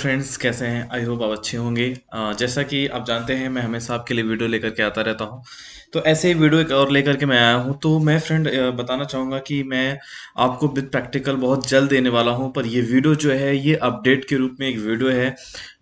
friends कैसे हैं I hope आप अच्छे होंगे जैसा कि आप जानते हैं मैं हमेशा आपके लिए वीडियो लेकर के आता रहता हूँ तो ऐसे ही वीडियो एक और लेकर के मैं आया हूँ तो मैं फ्रेंड बताना चाहूँगा कि मैं आपको विद प्रैक्टिकल बहुत जल्द देने वाला हूँ पर ये वीडियो जो है ये अपडेट के रूप में एक वीडियो है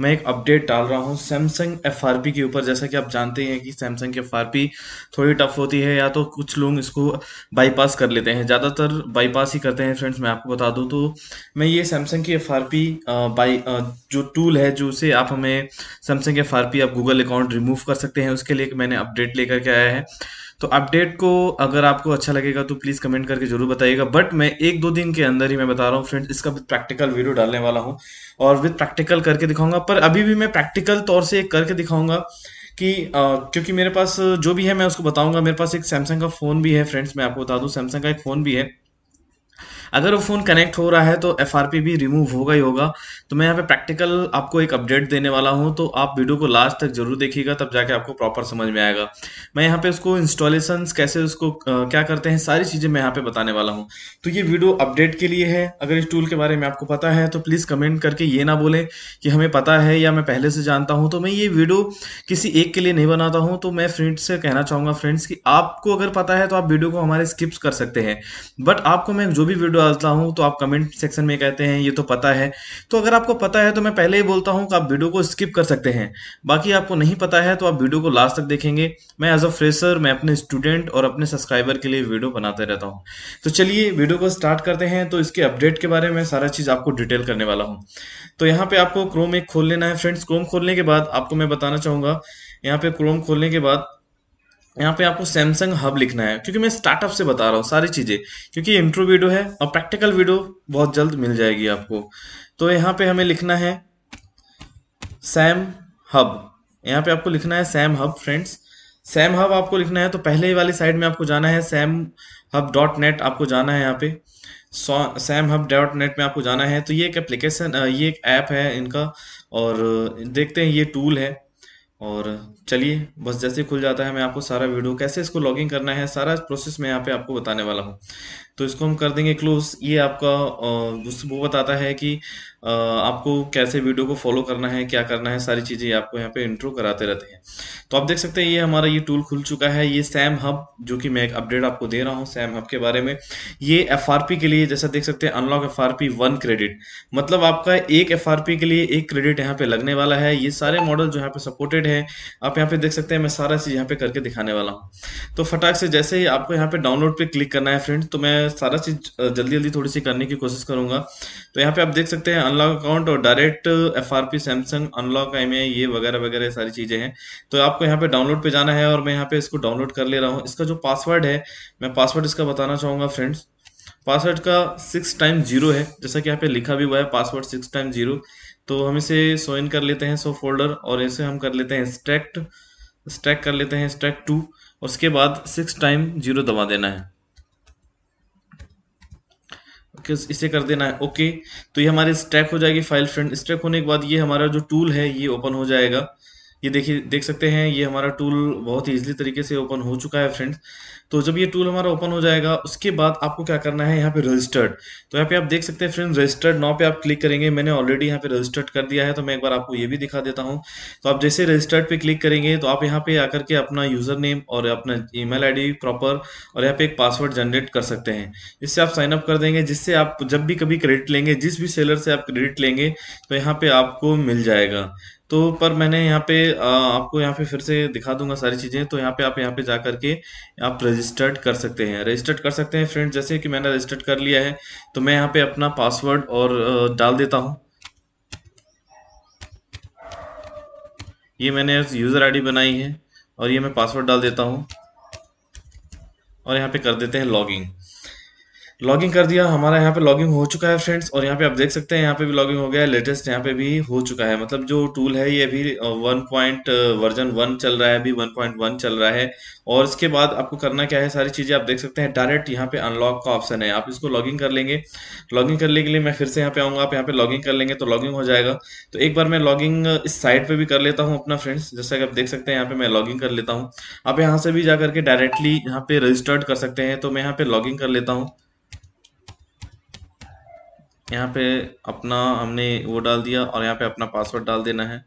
मैं एक अपडेट डाल रहा हूँ सैमसंग एफ के ऊपर जैसा कि आप जानते हैं कि सैमसंग की एफ थोड़ी टफ होती है या तो कुछ लोग इसको बाईपास कर लेते हैं ज़्यादातर बाईपास ही करते हैं फ्रेंड्स मैं आपको बता दूँ तो मैं ये सैमसंग की एफ बाई जो टूल है जो उसे आप हमें सैमसंग एफ आप गूगल अकाउंट रिमूव कर सकते हैं उसके लिए मैंने अपडेट लेकर के आया है है तो अपडेट को अगर आपको अच्छा लगेगा तो प्लीज़ कमेंट करके जरूर बताइएगा बट मैं एक दो दिन के अंदर ही मैं बता रहा हूँ फ्रेंड्स इसका विद प्रैक्टिकल वीडियो डालने वाला हूँ और विद प्रैक्टिकल करके दिखाऊंगा पर अभी भी मैं प्रैक्टिकल तौर से एक करके दिखाऊंगा कि आ, क्योंकि मेरे पास जो भी है मैं उसको बताऊंगा मेरे पास एक सैमसंग का फ़ोन भी है फ्रेंड्स मैं आपको बता दूँ सैमसंग का एक फ़ोन भी है अगर वो फ़ोन कनेक्ट हो रहा है तो एफ भी रिमूव होगा ही होगा तो मैं यहाँ पे प्रैक्टिकल आपको एक अपडेट देने वाला हूँ तो आप वीडियो को लास्ट तक जरूर देखिएगा तब जाके आपको प्रॉपर समझ में आएगा मैं यहाँ पे उसको इंस्टॉलेशन कैसे उसको क्या करते हैं सारी चीज़ें मैं यहाँ पे बताने वाला हूँ तो ये वीडियो अपडेट के लिए है अगर इस टूल के बारे में आपको पता है तो प्लीज़ कमेंट करके ये ना बोले कि हमें पता है या मैं पहले से जानता हूँ तो मैं ये वीडियो किसी एक के लिए नहीं बनाता हूँ तो मैं फ्रेंड्स से कहना चाहूंगा फ्रेंड्स की आपको अगर पता है तो आप वीडियो को हमारे स्किप्स कर सकते हैं बट आपको मैं जो भी वीडियो डालता हूँ तो आप कमेंट सेक्शन में कहते हैं ये तो पता है तो अगर आपको पता है तो मैं पहले ही बोलता हूँ कि आप वीडियो को स्किप कर सकते हैं बाकी आपको नहीं पता है तो आप वीडियो को लास्ट तक देखेंगे मैं एज अ फ्रेशर मैं अपने स्टूडेंट और अपने सब्सक्राइबर के लिए वीडियो बनाते रहता हूँ तो चलिए वीडियो को स्टार्ट करते हैं तो इसके अपडेट के बारे में सारा चीज़ आपको डिटेल करने वाला हूँ तो यहाँ पर आपको क्रोम एक खोल लेना है फ्रेंड्स क्रोम खोलने के बाद आपको मैं बताना चाहूँगा यहाँ पे क्रोम खोलने के बाद यहाँ पे आपको सैमसंग हब लिखना है क्योंकि मैं स्टार्टअप से बता रहा हूँ सारी चीज़ें क्योंकि इंट्रो वीडियो है और प्रैक्टिकल वीडियो बहुत जल्द मिल जाएगी आपको तो यहाँ पे हमें लिखना है सैम हब यहाँ पे आपको लिखना है Sam hub friends Sam hub आपको लिखना है तो पहले ही वाली साइड में आपको जाना है सैम हब डॉट नेट आपको जाना है यहाँ पे सैम हब डॉट नेट में आपको जाना है तो ये एक एप्लीकेशन ये एक ऐप है इनका और देखते हैं ये टूल है और चलिए बस जैसे खुल जाता है मैं आपको सारा वीडियो कैसे इसको लॉगिंग करना है सारा प्रोसेस मैं यहाँ पे आपको बताने वाला हूँ तो इसको हम कर देंगे क्लोज ये आपका वो बताता है कि आपको कैसे वीडियो को फॉलो करना है क्या करना है सारी चीज़ें आपको यहाँ पे इंट्रो कराते रहते हैं तो आप देख सकते हैं ये हमारा ये टूल खुल चुका है ये सैम हब जो कि मैं एक अपडेट आपको दे रहा हूँ सैम हब के बारे में ये एफ के लिए जैसा देख सकते हैं unlock F R P one credit मतलब आपका एक एफ के लिए एक क्रेडिट यहाँ पे लगने वाला है ये सारे मॉडल जो यहाँ पे सपोर्टेड है आप यहाँ पे देख सकते हैं मैं सारा चीज़ यहाँ पे करके दिखाने वाला हूँ तो फटाक से जैसे ही आपको यहाँ पे डाउनलोड पे क्लिक करना है फ्रेंड तो मैं मैं सारा चीज जल्दी जल्दी थोड़ी सी करने की कोशिश करूंगा तो यहाँ पे आप देख सकते हैं अनलॉक अकाउंट और direct F R P Samsung unlock M ये वगैरह वगैरह सारी चीजें हैं तो आपको यहाँ पे डाउनलोड पे जाना है और मैं यहाँ पे इसको डाउनलोड कर ले रहा हूँ इसका जो पासवर्ड है मैं पासवर्ड इसका बताना चाहूंगा फ्रेंड्स पासवर्ड का सिक्स टाइम जीरो है जैसा कि यहाँ पे लिखा भी हुआ है पासवर्ड सिक्स टाइम जीरो तो हम इसे सो इन कर लेते हैं सो फोल्डर और इसे हम कर लेते हैं स्ट्रैक्ट स्ट्रैक कर लेते हैं स्ट्रैक टू और उसके बाद सिक्स टाइम जीरो दबा देना है इसे कर देना है ओके तो ये हमारे स्टैक हो जाएगी फाइल फ्रेंड स्टैक होने के बाद ये हमारा जो टूल है ये ओपन हो जाएगा ये देखिए देख सकते हैं ये हमारा टूल बहुत ही ईजिली तरीके से ओपन हो चुका है फ्रेंड्स तो जब ये टूल हमारा ओपन हो जाएगा उसके बाद आपको क्या करना है यहाँ पे रजिस्टर्ड तो यहाँ पे आप देख सकते हैं फ्रेंड्स रजिस्टर्ड नाव पे आप क्लिक करेंगे मैंने ऑलरेडी यहाँ पे रजिस्टर्ड कर दिया है तो मैं एक बार आपको ये भी दिखा देता हूँ तो आप जैसे रजिस्टर्ड पे क्लिक करेंगे तो आप यहाँ पे आकर के अपना यूजर नेम और अपना ई मेल प्रॉपर और यहाँ पे एक पासवर्ड जनरेट कर सकते हैं इससे आप साइन अप कर देंगे जिससे आप जब भी कभी क्रेडिट लेंगे जिस भी सेलर से आप क्रेडिट लेंगे तो यहाँ पे आपको मिल जाएगा तो पर मैंने यहाँ पे आ, आपको यहाँ पे फिर से दिखा दूंगा सारी चीज़ें तो यहाँ पे आप यहाँ पे जा करके आप रजिस्टर्ड कर सकते हैं रजिस्टर्ड कर सकते हैं फ्रेंड जैसे कि मैंने रजिस्टर्ड कर लिया है तो मैं यहाँ पे अपना पासवर्ड और डाल देता हूँ ये मैंने यूज़र आईडी बनाई है और ये मैं पासवर्ड डाल देता हूँ और यहाँ पे कर देते हैं लॉगिंग लॉगिंग कर दिया हमारा यहाँ पे लॉगिंग हो चुका है फ्रेंड्स और यहाँ पे आप देख सकते हैं यहाँ पे भी लॉगिंग हो गया है लेटेस्ट यहाँ पे भी हो चुका है मतलब जो टूल है ये अभी वन पॉइंट वर्जन वन चल रहा है अभी वन पॉइंट वन चल रहा है और इसके बाद आपको करना क्या है सारी चीज़ें आप देख सकते हैं डायरेक्ट यहाँ पे अनलॉक का ऑप्शन है आप इसको लॉगिंग कर लेंगे लॉगिंग करने के लिए मैं फिर से यहाँ पे आऊँगा आप यहाँ पे लॉगिंग कर लेंगे तो लॉगिंग हो जाएगा तो एक बार मैं लॉगिंग इस साइट पर भी कर लेता हूँ अपना फ्रेंड्स जैसा कि आप देख सकते हैं यहाँ पे मैं लॉगिंग कर लेता हूँ आप यहाँ से भी जाकर के डायरेक्टली यहाँ पे रजिस्टर्ड कर सकते हैं तो मैं यहाँ पे लॉगिंग कर लेता हूँ यहाँ पे अपना हमने वो डाल दिया और यहाँ पे अपना पासवर्ड डाल देना है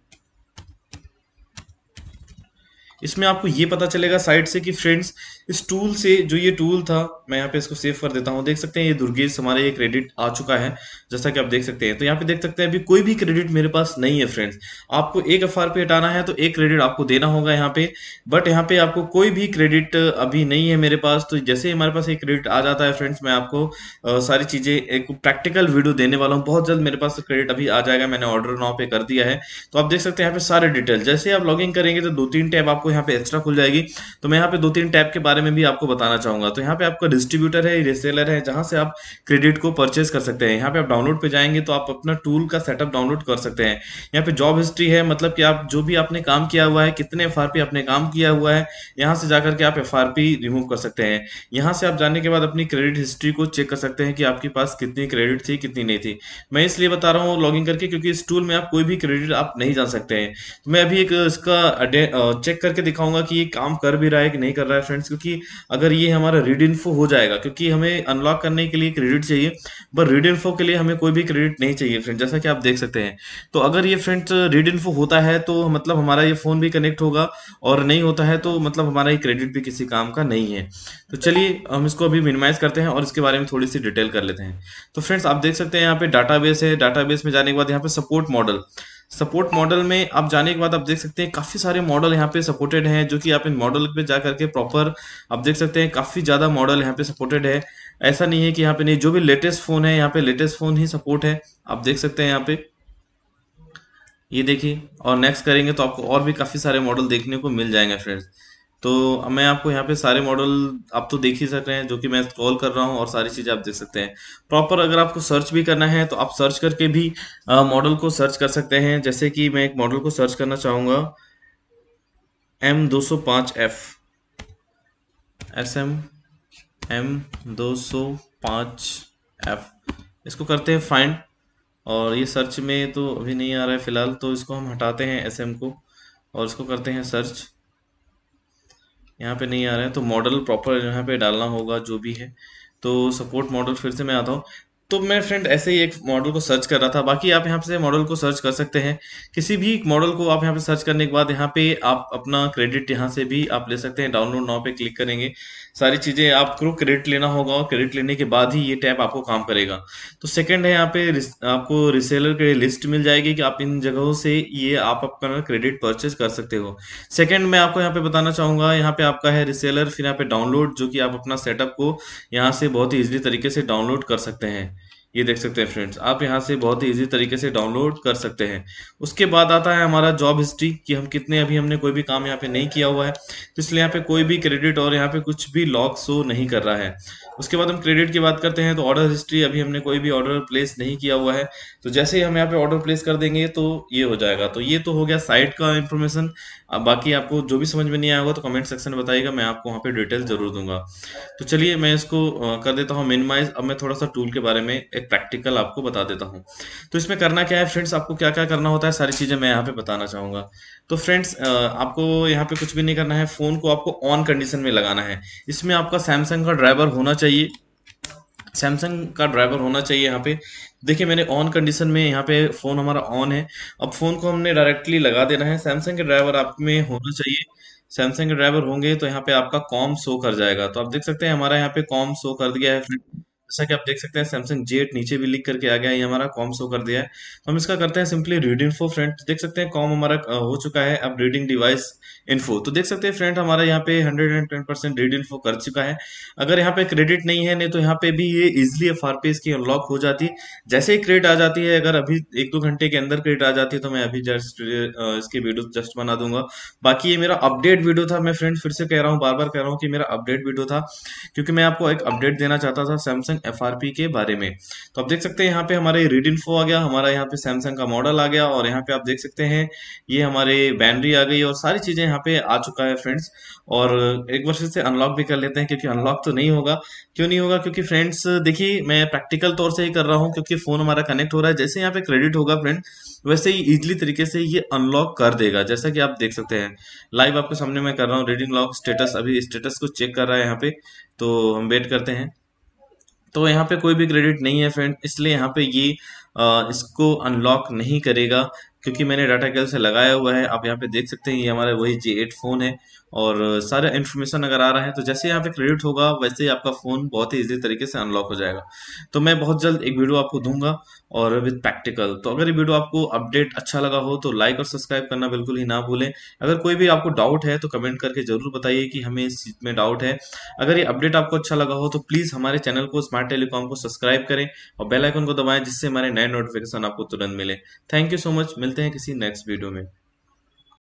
इसमें आपको ये पता चलेगा साइड से कि फ्रेंड्स इस टूल से जो ये टूल था मैं यहाँ पे इसको सेव कर देता हूँ देख सकते हैं ये दुर्गेश हमारे ये क्रेडिट आ चुका है जैसा कि आप देख सकते हैं तो यहाँ पे देख सकते हैं अभी कोई भी क्रेडिट मेरे पास नहीं है फ्रेंड्स आपको एक एफ पे हटाना है तो एक क्रेडिट आपको देना होगा यहाँ पे बट यहाँ पे आपको कोई भी क्रेडिट अभी नहीं है मेरे पास तो जैसे हमारे पास एक क्रेडिट आ जाता है फ्रेंड्स मैं आपको सारी चीज़ें एक प्रैक्टिकल वीडियो देने वाला हूँ बहुत जल्द मेरे पास क्रेडिट तो अभी आ जाएगा मैंने ऑर्डर नाव पे कर दिया है तो आप देख सकते हैं यहाँ पे सारे डिटेल जैसे आप लॉगिंग करेंगे तो दो तीन टैब आपको यहाँ पे एक्स्ट्रा खुल जाएगी तो मैं यहाँ पे दो तीन टैब के बारे में भी आपको बताना चाहूंगा तो यहाँ पे आपका डिस्ट्रीब्यूटर है रिसेलर है जहां से आप क्रेडिट को परचेज कर सकते हैं यहाँ पे आप डाउनलोड पे जाएंगे तो आप अपना टूल का सेटअप डाउनलोड कर सकते हैं यहाँ पे जॉब हिस्ट्री है मतलब कि आप जो भी आपने काम किया हुआ है कितने एफ आपने काम किया हुआ है यहाँ से जाकर के आप एफ रिमूव कर सकते हैं यहाँ से आप जाने के बाद अपनी क्रेडिट हिस्ट्री को चेक कर सकते हैं कि आपके पास कितनी क्रेडिट थी कितनी नहीं थी मैं इसलिए बता रहा हूँ लॉगिन करके क्योंकि इस टूल में आप कोई भी क्रेडिट आप नहीं जान सकते हैं तो मैं अभी एक इसका चेक करके करके दिखाऊंगा कि ये काम कर भी रहा है कि नहीं कर रहा है फ्रेंड्स क्योंकि अगर ये हमारा रीड इन्फो हो जाएगा क्योंकि हमें अनलॉक करने के लिए क्रेडिट चाहिए पर रीड इन्फो के लिए हमें कोई भी क्रेडिट नहीं चाहिए फ्रेंड जैसा कि आप देख सकते हैं तो अगर ये फ्रेंड्स रीड इन्फो होता है तो मतलब हमारा ये फ़ोन भी कनेक्ट होगा और नहीं होता है तो मतलब हमारा ये क्रेडिट भी किसी काम का नहीं है तो चलिए हम इसको अभी मिनिमाइज करते हैं और इसके बारे में थोड़ी सी डिटेल कर लेते हैं तो फ्रेंड्स आप देख सकते हैं यहाँ पे डाटा है डाटा में जाने के बाद यहाँ पे सपोर्ट मॉडल सपोर्ट मॉडल में आप जाने के बाद आप देख सकते हैं काफ़ी सारे मॉडल यहाँ पे सपोर्टेड हैं जो कि आप इन मॉडल पे जा करके प्रॉपर आप देख सकते हैं काफ़ी ज़्यादा मॉडल यहाँ पे सपोर्टेड है ऐसा नहीं है कि यहाँ पे नहीं जो भी लेटेस्ट फ़ोन है यहाँ पे लेटेस्ट फ़ोन ही सपोर्ट है आप देख सकते हैं यहाँ पे ये देखिए और नेक्स्ट करेंगे तो आपको और भी काफ़ी सारे मॉडल देखने को मिल जाएंगे फ्रेंड्स तो मैं आपको यहाँ पे सारे मॉडल आप तो देख ही सकते हैं जो कि मैं स्क्रॉल कर रहा हूँ और सारी चीज़ें आप देख सकते हैं प्रॉपर अगर आपको सर्च भी करना है तो आप सर्च करके भी मॉडल को सर्च कर सकते हैं जैसे कि मैं एक मॉडल को सर्च करना चाहूंगा एम दो सौ पांच एफ एस एम एम दो सौ पांच एफ इसको करते हैं फाइंड और ये सर्च में तो अभी नहीं आ रहा है फिलहाल तो इसको हम हटाते हैं एस एम को और इसको करते हैं सर्च यहाँ पे नहीं आ रहे हैं तो मॉडल प्रॉपर यहाँ पे डालना होगा जो भी है तो सपोर्ट मॉडल फिर से मैं आता हूँ तो मैं फ्रेंड ऐसे ही एक मॉडल को सर्च कर रहा था बाकी आप यहाँ से मॉडल को सर्च कर सकते हैं किसी भी मॉडल को आप यहाँ पे सर्च करने के बाद यहाँ पे आप अपना क्रेडिट यहाँ से भी आप ले सकते हैं डाउनलोड नाउ पे क्लिक करेंगे सारी चीज़ें आपको क्रेडिट लेना होगा और क्रेडिट लेने के बाद ही ये टैप आपको काम करेगा तो सेकेंड है यहाँ पे आपको रिसेलर के लिस्ट मिल जाएगी कि आप इन जगहों से ये आप अपना क्रेडिट परचेज कर सकते हो सेकेंड मैं आपको यहाँ पे बताना चाहूंगा यहाँ पे आपका है रिसेलर फिर यहाँ पे डाउनलोड जो कि आप अपना सेटअप को यहाँ से बहुत ही ईजिली तरीके से डाउनलोड कर सकते हैं ये देख सकते हैं फ्रेंड्स आप यहाँ से बहुत ही ईजी तरीके से डाउनलोड कर सकते हैं उसके बाद आता है हमारा जॉब हिस्ट्री कि हम कितने अभी हमने कोई भी काम यहाँ पे नहीं किया हुआ है तो इसलिए यहाँ पे कोई भी क्रेडिट और यहाँ पे कुछ भी लॉक शो नहीं कर रहा है उसके बाद हम क्रेडिट की बात करते हैं तो ऑर्डर हिस्ट्री अभी हमने कोई भी ऑर्डर प्लेस नहीं किया हुआ है तो जैसे ही हम यहाँ पे ऑर्डर प्लेस कर देंगे तो ये हो जाएगा तो ये तो हो गया साइट का इन्फॉर्मेशन बाकी आपको जो भी समझ में नहीं आया तो कमेंट सेक्शन में बताइएगा मैं आपको वहाँ पे डिटेल जरूर दूंगा तो चलिए मैं इसको कर देता हूँ मिनिमाइज अब मैं थोड़ा सा टूल के बारे में एक प्रैक्टिकल आपको बता देता हूँ तो इसमें करना क्या है फ्रेंड्स आपको क्या क्या करना होता है सारी चीज़ें मैं यहाँ पे बताना चाहूंगा तो फ्रेंड्स आपको यहाँ पे कुछ भी नहीं करना है फ़ोन को आपको ऑन कंडीशन में लगाना है इसमें आपका सैमसंग का ड्राइवर होना चाहिए सैमसंग का ड्राइवर होना चाहिए यहाँ पे देखिए मैंने ऑन कंडीशन में यहाँ पे फ़ोन हमारा ऑन है अब फ़ोन को हमने डायरेक्टली लगा देना है सैमसंग के ड्राइवर आप में होना चाहिए सैमसंग के ड्राइवर होंगे तो यहाँ पे आपका कॉम शो कर जाएगा तो आप देख सकते हैं हमारा यहाँ पे कॉम शो कर दिया है जैसा कि आप देख सकते हैं सैमसंग जे एट नीचे भी लिख करके आ गया ये हमारा कॉम शो कर दिया है तो हम इसका करते हैं सिंपली रीड इन्फो फ्रेंड देख सकते हैं कॉम हमारा हो चुका है अब रीडिंग डिवाइस इन्फो तो देख सकते हैं फ्रेंड हमारा यहाँ पे hundred and ten percent read info कर चुका है अगर यहाँ पे क्रेडिट नहीं है नहीं तो यहाँ पे भी ये इजिली एफ की अनलॉक हो जाती जैसे ही क्रेडिट आ जाती है अगर अभी एक दो घंटे के अंदर क्रेडिट आ जाती है तो मैं अभी जस्ट इसकी वीडियो जस्ट बना दूंगा बाकी ये मेरा अपडेट वीडियो था मैं फ्रेंड फिर से कह रहा हूँ बार बार कह रहा हूँ कि मेरा अपडेट वीडियो था क्योंकि मैं आपको एक अपडेट देना चाहता था सैमसंग एप्लीकेशन एफ के बारे में तो आप देख सकते हैं यहाँ पे हमारे रीड इन्फो आ गया हमारा यहाँ पे सैमसंग का मॉडल आ गया और यहाँ पे आप देख सकते हैं ये हमारे बैनरी आ गई और सारी चीजें यहाँ पे आ चुका है फ्रेंड्स और एक वर्ष से अनलॉक भी कर लेते हैं क्योंकि अनलॉक तो नहीं होगा क्यों नहीं होगा क्योंकि फ्रेंड्स देखिए मैं प्रैक्टिकल तौर से ही कर रहा हूँ क्योंकि फोन हमारा कनेक्ट हो रहा है जैसे यहाँ पे क्रेडिट होगा फ्रेंड वैसे ही इजिली तरीके से ये अनलॉक कर देगा जैसा कि आप देख सकते हैं लाइव आपके सामने मैं कर रहा हूँ रीडिंग लॉक स्टेटस अभी स्टेटस को चेक कर रहा है यहाँ पे तो हम वेट करते हैं तो यहाँ पे कोई भी क्रेडिट नहीं है फ्रेंड इसलिए यहाँ पे ये आ, इसको अनलॉक नहीं करेगा क्योंकि मैंने डाटा कैल से लगाया हुआ है आप यहाँ पे देख सकते हैं ये हमारा वही जी एट फ़ोन है और सारा इन्फॉर्मेशन अगर आ रहा है तो जैसे ही यहाँ पे क्रेडिट होगा वैसे ही आपका फ़ोन बहुत ही इजी तरीके से अनलॉक हो जाएगा तो मैं बहुत जल्द एक वीडियो आपको दूंगा और विद प्रैक्टिकल तो अगर ये वीडियो आपको अपडेट अच्छा लगा हो तो लाइक और सब्सक्राइब करना बिल्कुल ही ना भूलें अगर कोई भी आपको डाउट है तो कमेंट करके ज़रूर बताइए कि हमें इस चीज़ में डाउट है अगर ये अपडेट आपको अच्छा लगा हो तो प्लीज़ हमारे चैनल को स्मार्ट टेलीकॉम को सब्सक्राइब करें और बेलाइकन को दबाएं जिससे हमारे नए नोटिफिकेशन आपको तुरंत मिले थैंक यू सो मच मिलते हैं किसी नेक्स्ट वीडियो में